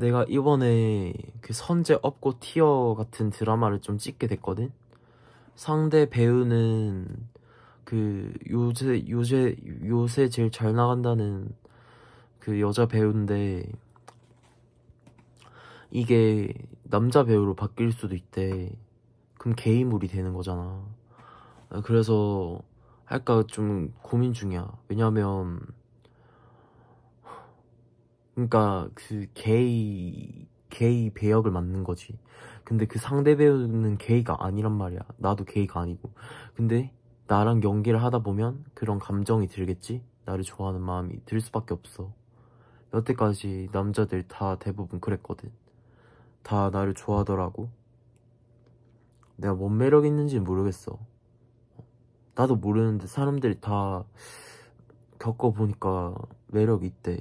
내가 이번에 그 선제 업고 티어 같은 드라마를 좀 찍게 됐거든? 상대 배우는 그 요새, 요새, 요새 제일 잘 나간다는 그 여자 배우인데 이게 남자 배우로 바뀔 수도 있대. 그럼 개인물이 되는 거잖아. 그래서 할까 좀 고민 중이야. 왜냐면 그러니까 그 게이 게이 배역을 맡는 거지 근데 그 상대 배우는 게이가 아니란 말이야 나도 게이가 아니고 근데 나랑 연기를 하다 보면 그런 감정이 들겠지 나를 좋아하는 마음이 들 수밖에 없어 여태까지 남자들 다 대부분 그랬거든 다 나를 좋아하더라고 내가 뭔 매력이 있는지 모르겠어 나도 모르는데 사람들이 다 겪어보니까 매력이 있대